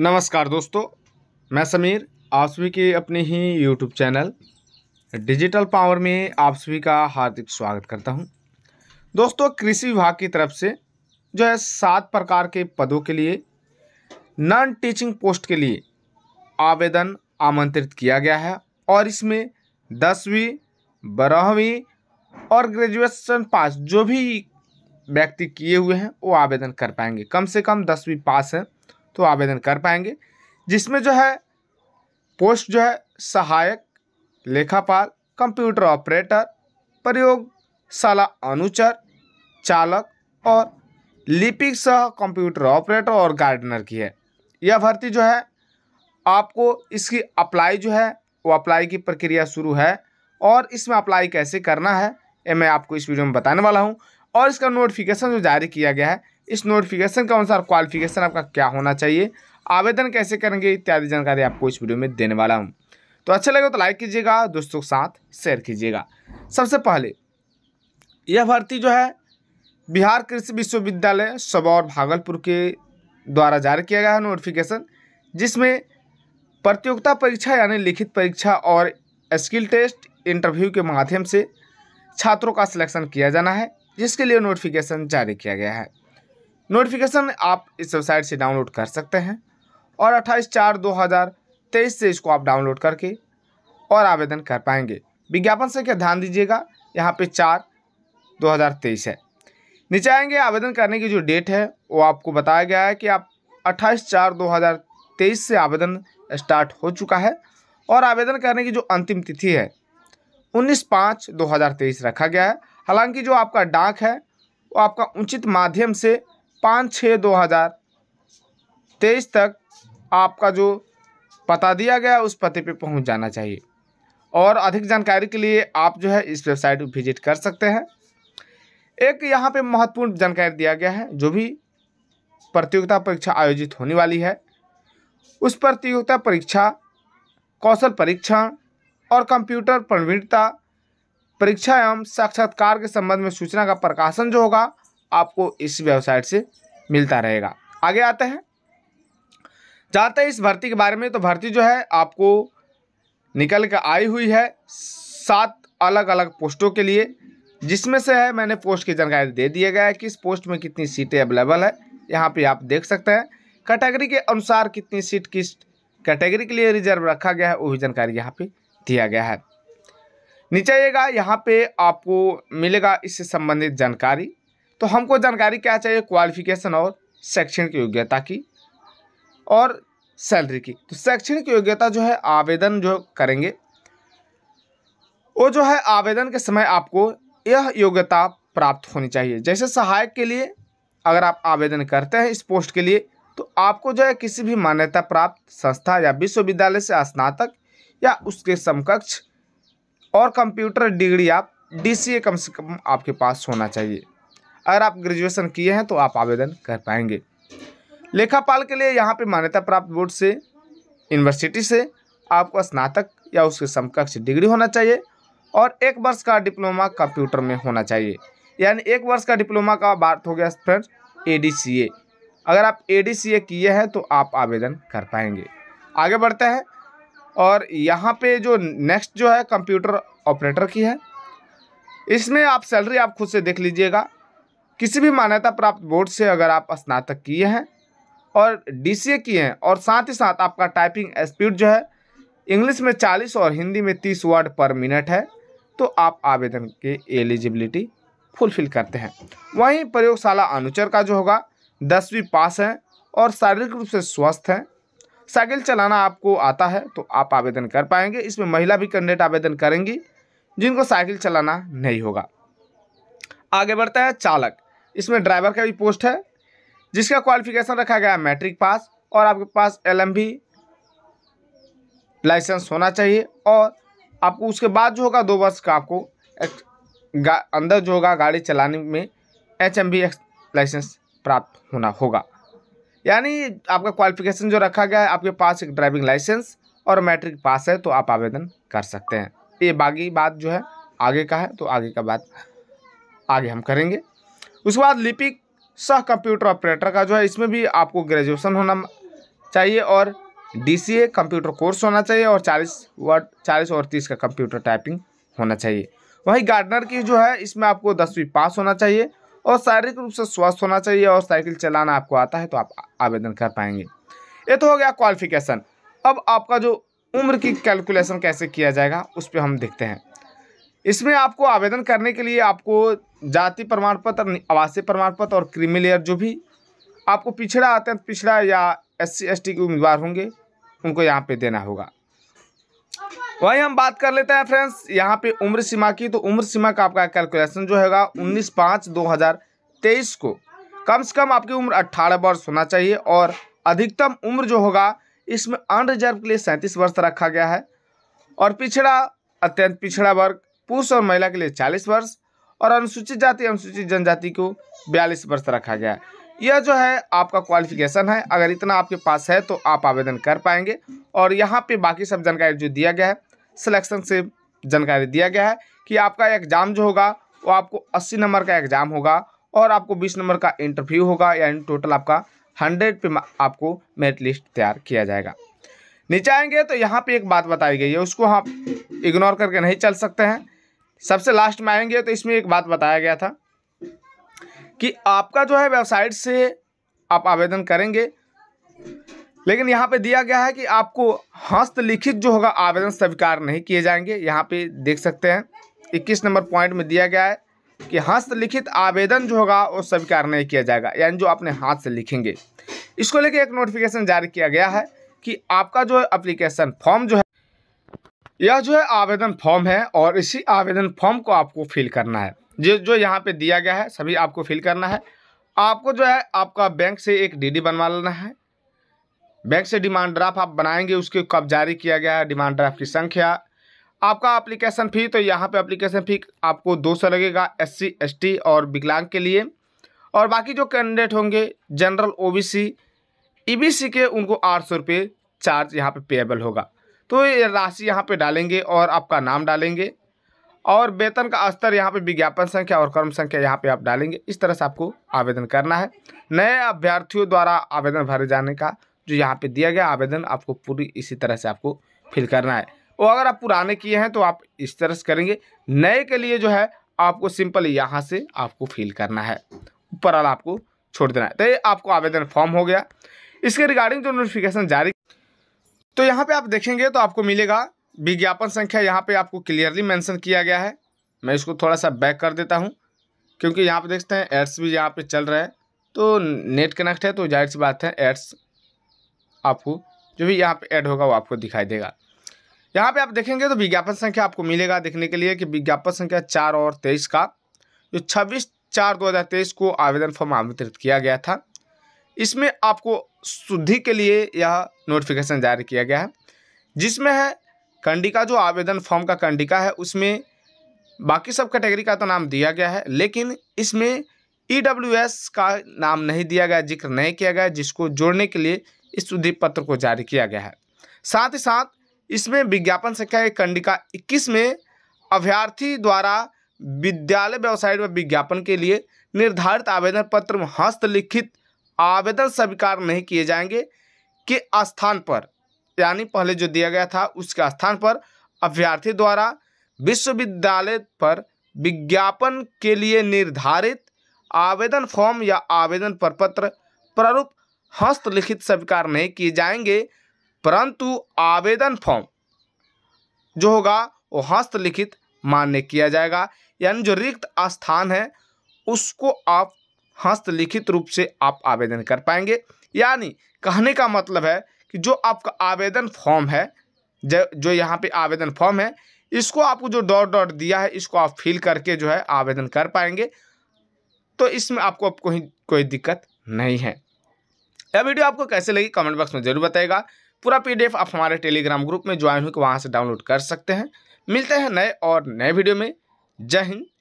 नमस्कार दोस्तों मैं समीर आप सभी के अपने ही यूट्यूब चैनल डिजिटल पावर में आप सभी का हार्दिक स्वागत करता हूं दोस्तों कृषि विभाग की तरफ से जो है सात प्रकार के पदों के लिए नॉन टीचिंग पोस्ट के लिए आवेदन आमंत्रित किया गया है और इसमें दसवीं बारहवीं और ग्रेजुएशन पास जो भी व्यक्ति किए हुए हैं वो आवेदन कर पाएंगे कम से कम दसवीं पास हैं तो आवेदन कर पाएंगे जिसमें जो है पोस्ट जो है सहायक लेखापाल कंप्यूटर ऑपरेटर प्रयोगशाला अनुचर चालक और लिपिक सह कंप्यूटर ऑपरेटर और गार्डनर की है यह भर्ती जो है आपको इसकी अप्लाई जो है वो अप्लाई की प्रक्रिया शुरू है और इसमें अप्लाई कैसे करना है ये मैं आपको इस वीडियो में बताने वाला हूँ और इसका नोटिफिकेशन जो जारी किया गया है इस नोटिफिकेशन के अनुसार क्वालिफिकेशन आपका क्या होना चाहिए आवेदन कैसे करेंगे इत्यादि जानकारी आपको इस वीडियो में देने वाला हूँ तो अच्छा लगे तो लाइक कीजिएगा दोस्तों के साथ शेयर कीजिएगा सबसे पहले यह भर्ती जो है बिहार कृषि विश्वविद्यालय सबौर भागलपुर के द्वारा जारी किया गया है नोटिफिकेशन जिसमें प्रतियोगिता परीक्षा यानी लिखित परीक्षा और स्किल टेस्ट इंटरव्यू के माध्यम से छात्रों का सिलेक्शन किया जाना है जिसके लिए नोटिफिकेशन जारी किया गया है नोटिफिकेशन आप इस वेबसाइट से डाउनलोड कर सकते हैं और अट्ठाईस चार दो हज़ार तेईस से इसको आप डाउनलोड करके और आवेदन कर पाएंगे विज्ञापन संख्या ध्यान दीजिएगा यहाँ पे चार दो हज़ार तेईस है नीचे आएंगे आवेदन करने की जो डेट है वो आपको बताया गया है कि आप अट्ठाईस चार दो हज़ार तेईस से आवेदन स्टार्ट हो चुका है और आवेदन करने की जो अंतिम तिथि है उन्नीस पाँच दो हज़ार तेईस रखा गया है हालांकि जो आपका डाक है वो आपका उचित माध्यम से पाँच छः दो हज़ार तेईस तक आपका जो पता दिया गया उस पते पे पहुंच जाना चाहिए और अधिक जानकारी के लिए आप जो है इस वेबसाइट को विजिट कर सकते हैं एक यहाँ पे महत्वपूर्ण जानकारी दिया गया है जो भी प्रतियोगिता परीक्षा आयोजित होने वाली है उस प्रतियोगिता परीक्षा कौशल परीक्षण और कंप्यूटर प्रवीणता परीक्षा एवं साक्षात्कार के संबंध में सूचना का प्रकाशन जो होगा आपको इस वेबसाइट से मिलता रहेगा आगे आते हैं जाते हैं इस भर्ती के बारे में तो भर्ती जो है आपको निकल कर आई हुई है सात अलग अलग पोस्टों के लिए जिसमें से है मैंने पोस्ट की जानकारी दे दिया गया है कि इस पोस्ट में कितनी सीटें अवेलेबल है यहाँ पे आप देख सकते हैं कैटेगरी के अनुसार कितनी सीट किस कैटेगरी के लिए रिजर्व रखा गया है वो भी जानकारी यहाँ पे दिया गया है नीचे आइएगा यहाँ पे आपको मिलेगा इससे संबंधित जानकारी तो हमको जानकारी क्या चाहिए क्वालिफिकेशन और शैक्षणिक योग्यता की और सैलरी की तो शैक्षणिक योग्यता जो है आवेदन जो करेंगे वो जो है आवेदन के समय आपको यह योग्यता प्राप्त होनी चाहिए जैसे सहायक के लिए अगर आप आवेदन करते हैं इस पोस्ट के लिए तो आपको जो है किसी भी मान्यता प्राप्त संस्था या विश्वविद्यालय से स्नातक या उसके समकक्ष और कंप्यूटर डिग्री आप डी कम से कम आपके पास होना चाहिए अगर आप ग्रेजुएशन किए हैं तो आप आवेदन कर पाएंगे लेखापाल के लिए यहाँ पे मान्यता प्राप्त बोर्ड से यूनिवर्सिटी से आपको स्नातक या उसके समकक्ष डिग्री होना चाहिए और एक वर्ष का डिप्लोमा कंप्यूटर में होना चाहिए यानी एक वर्ष का डिप्लोमा का बात हो गया फ्रेंड्स ए डी अगर आप ए किए हैं तो आप आवेदन कर पाएंगे आगे बढ़ते हैं और यहाँ पे जो नेक्स्ट जो है कंप्यूटर ऑपरेटर की है इसमें आप सैलरी आप खुद से देख लीजिएगा किसी भी मान्यता प्राप्त बोर्ड से अगर आप स्नातक किए हैं और डीसीए किए हैं और साथ ही साथ आपका टाइपिंग स्पीड जो है इंग्लिश में चालीस और हिंदी में तीस वर्ड पर मिनट है तो आप आवेदन के एलिजिबिलिटी फुलफिल करते हैं वहीं प्रयोगशाला अनुचर का जो होगा दसवीं पास है और शारीरिक रूप से स्वस्थ हैं साइकिल चलाना आपको आता है तो आप आवेदन कर पाएंगे इसमें महिला भी कैंडिडेट आवेदन करेंगी जिनको साइकिल चलाना नहीं होगा आगे बढ़ता है चालक इसमें ड्राइवर का भी पोस्ट है जिसका क्वालिफिकेशन रखा गया मैट्रिक पास और आपके पास एलएमबी लाइसेंस होना चाहिए और आपको उसके बाद जो होगा दो वर्ष का आपको अंदर जो होगा गाड़ी चलाने में एच एम लाइसेंस प्राप्त होना होगा यानी आपका क्वालिफिकेशन जो रखा गया है आपके पास एक ड्राइविंग लाइसेंस और मैट्रिक पास है तो आप आवेदन कर सकते हैं ये बाकी बात जो है आगे का है तो आगे का बात आगे हम करेंगे उसके बाद लिपिक सह कंप्यूटर ऑपरेटर का जो है इसमें भी आपको ग्रेजुएसन होना चाहिए और डीसीए कंप्यूटर कोर्स होना चाहिए और चालीस वर्ड चालीस और तीस का कंप्यूटर टाइपिंग होना चाहिए वहीं गार्डनर की जो है इसमें आपको दसवीं पास होना चाहिए और शारीरिक रूप से स्वस्थ होना चाहिए और साइकिल चलाना आपको आता है तो आप आवेदन कर पाएंगे ये तो हो गया क्वालिफिकेशन अब आपका जो उम्र की कैलकुलेशन कैसे किया जाएगा उस पर हम देखते हैं इसमें आपको आवेदन करने के लिए आपको जाति प्रमाण पत्र आवासीय प्रमाण पत्र और क्रिमिलेयर जो भी आपको पिछड़ा अत्यंत पिछड़ा या एस सी एस टी के उम्मीदवार होंगे उनको यहाँ पे देना होगा वहीं हम बात कर लेते हैं फ्रेंड्स यहाँ पे उम्र सीमा की तो उम्र सीमा का आपका कैलकुलेशन जो हैगा उन्नीस पाँच दो हज़ार तेईस को कम से कम आपकी उम्र अट्ठारह वर्ष होना चाहिए और अधिकतम उम्र जो होगा इसमें अनरिजर्व के लिए सैंतीस वर्ष रखा गया है और पिछड़ा अत्यंत पिछड़ा वर्ग पुरुष और महिला के लिए चालीस वर्ष और अनुसूचित जाति अनुसूचित जनजाति को बयालीस वर्ष रखा गया यह जो है आपका क्वालिफिकेशन है अगर इतना आपके पास है तो आप आवेदन कर पाएंगे और यहाँ पे बाकी सब जानकारी जो दिया गया है सिलेक्शन से जानकारी दिया गया है कि आपका एग्ज़ाम जो होगा वो आपको 80 नंबर का एग्ज़ाम होगा और आपको 20 नंबर का इंटरव्यू होगा यानी टोटल आपका 100 पे आपको मेरिट लिस्ट तैयार किया जाएगा नीचे आएंगे तो यहाँ पे एक बात बताई गई है उसको आप हाँ इग्नोर करके नहीं चल सकते हैं सबसे लास्ट में आएंगे तो इसमें एक बात बताया गया था कि आपका जो है वेबसाइट से आप आवेदन करेंगे लेकिन यहाँ पे दिया गया है कि आपको हस्तलिखित जो होगा आवेदन स्वीकार नहीं किए जाएंगे यहाँ पे देख सकते हैं 21 नंबर पॉइंट में दिया गया है कि हस्तलिखित आवेदन जो होगा वो स्वीकार नहीं किया जाएगा यानी जो अपने हाथ से लिखेंगे इसको लेके एक नोटिफिकेशन जारी किया गया है कि आपका जो एप्लीकेशन फॉर्म जो है यह जो है आवेदन फॉर्म है और इसी आवेदन फॉर्म को आपको फिल करना है जो जो यहाँ पे दिया गया है सभी आपको फिल करना है आपको जो है आपका बैंक से एक डीडी बनवा लेना है बैंक से डिमांड ड्राफ्ट आप बनाएंगे उसके कब जारी किया गया है डिमांड ड्राफ्ट की संख्या आपका एप्लीकेशन फ़ी तो यहाँ पे एप्लीकेशन फ़ी आपको दो सौ लगेगा एस सी एस टी और विकलांग के लिए और बाकी जो कैंडिडेट होंगे general O B C E B C के उनको आठ सौ रुपये चार्ज यहाँ पे पेएबल होगा तो ये राशि यहाँ पे डालेंगे और आपका नाम डालेंगे और वेतन का स्तर यहाँ पे विज्ञापन संख्या और कर्म संख्या यहाँ पे आप डालेंगे इस तरह से आपको आवेदन करना है नए अभ्यर्थियों द्वारा आवेदन भरे जाने का जो यहाँ पे दिया गया आवेदन आपको पूरी इसी तरह से आपको फिल करना है और अगर आप पुराने किए हैं तो आप इस तरह से करेंगे नए के लिए जो है आपको सिंपल यहाँ से आपको फिल करना है ऊपर वाला आपको छोड़ देना है तो ये आपको आवेदन फॉर्म हो गया इसके रिगार्डिंग जो नोटिफिकेशन जारी तो यहाँ पे आप देखेंगे तो आपको मिलेगा विज्ञापन संख्या यहाँ पे आपको क्लियरली मेंशन किया गया है मैं इसको थोड़ा सा बैक कर देता हूँ क्योंकि यहाँ पे देखते हैं एड्स भी यहाँ पे चल रहा है तो नेट कनेक्ट है तो जाहिर सी बात है एड्स आपको जो भी यहाँ पे ऐड होगा वो आपको दिखाई देगा यहाँ पे आप देखेंगे तो विज्ञापन संख्या आपको मिलेगा देखने के लिए कि विज्ञापन संख्या चार और तेईस का जो छब्बीस चार दो हज़ार तेईस को आवेदन फॉर्म आमंत्रित किया गया था इसमें आपको शुद्धि के लिए यह नोटिफिकेशन जारी किया गया है जिसमें है कंडिका जो आवेदन फॉर्म का कंडिका है उसमें बाकी सब कैटेगरी का तो नाम दिया गया है लेकिन इसमें ई e का नाम नहीं दिया गया जिक्र नहीं किया गया जिसको जोड़ने के लिए इस शुद्धि पत्र को जारी किया गया है साथ ही साथ इसमें विज्ञापन संख्या कंडिका इक्कीस में अभ्यर्थी द्वारा विद्यालय वेबसाइट पर विज्ञापन के लिए निर्धारित आवेदन पत्र में हस्तलिखित आवेदन स्वीकार नहीं किए जाएंगे के स्थान पर यानी पहले जो दिया गया था उसके स्थान पर अभ्यर्थी द्वारा विश्वविद्यालय पर विज्ञापन के लिए निर्धारित आवेदन फॉर्म या आवेदन प्रपत्र प्रारूप हस्तलिखित स्वीकार नहीं किए जाएंगे परंतु आवेदन फॉर्म जो होगा वो हस्तलिखित मान्य किया जाएगा यानी जो रिक्त स्थान है उसको आप हस्तलिखित रूप से आप आवेदन कर पाएंगे यानी कहने का मतलब है कि जो आपका आवेदन फॉर्म है जो यहाँ पे आवेदन फॉर्म है इसको आपको जो डॉट डॉट दिया है इसको आप फिल करके जो है आवेदन कर पाएंगे तो इसमें आपको अब कोई कोई दिक्कत नहीं है यह वीडियो आपको कैसे लगी कमेंट बॉक्स में जरूर बताएगा पूरा पीडीएफ आप हमारे टेलीग्राम ग्रुप में ज्वाइन होकर वहाँ से डाउनलोड कर सकते हैं मिलते हैं नए और नए वीडियो में जय हिंद